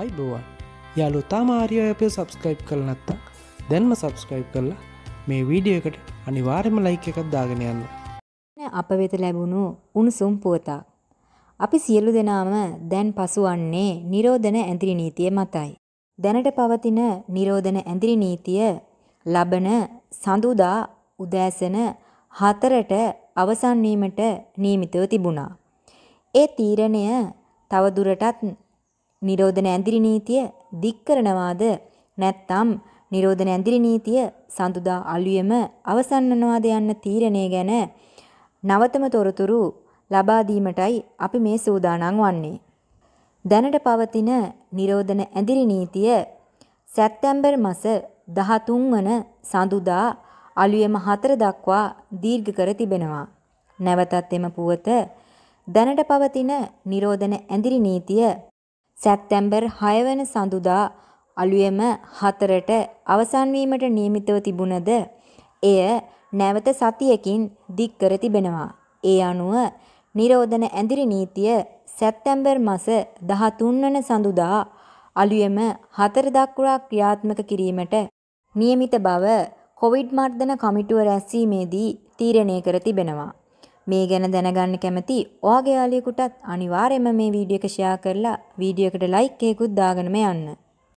අයිබෝවන් යාලු තාමාරියපය subscribe කරනත්තක් දැන්ම subscribe කරලා මේ වීඩියෝ එකට අනිවාර්යම ලයික එකක් දාගෙන යන්න අප වෙත ලැබුණු උණුසුම් පුවතා අපි සියලු දෙනාම දැන් පසුවන්නේ නිරෝධන ඇඳිරි නීතිය මතයි දැනට පවතින නිරෝධන ඇඳිරි නීතිය ලබන සඳුදා උදෑසන හතරට අවසන් වීමට නියමිතව තිබුණා ඒ තීරණය තවදුරටත් නිරෝධන ඇඳිරි නීතිය දික් කරනවාද නැත්නම් නිරෝධන ඇඳිරි නීතිය සඳුදා අලුයම අවසන් කරනවාද යන්න තීරණය ගැන නවතම තොරතුරු ලබා දීමටයි අපි මේ සූදානම් වන්නේ. දැනට පවතින නිරෝධන ඇඳිරි නීතිය සැප්තැම්බර් මාස 13 වන සඳුදා අලුයම 4 දක්වා දීර්ඝ කර තිබෙනවා. නැවතත් එම පුවත දැනට පවතින නිරෝධන ඇඳිරි නීතිය සැප්තැම්බර් 6 වන සඳුදා අලුයම 4ට අවසන් වීමට නියමිතව තිබුණද එය නැවත සතියකින් දික් කර තිබෙනවා. ඒ අනුව නිරෝධන ඇඳිරි නීතිය සැප්තැම්බර් මස 13 වන සඳුදා අලුයම 4 දක්වා ක්‍රියාත්මක කිරීමට නියමිත බව කොවිඩ් මර්ධන කමිටුව රැස්වීමේදී තීරණය කර තිබෙනවා. මේ ගැන දැනගන්න කැමති ඔයාගේ යාළුවෙකුටත් අනිවාර්යයෙන්ම මේ වීඩියෝ එක ෂෙයා කරලා වීඩියෝ එකට ලයික් එකකුත් දාගෙනම යන්න.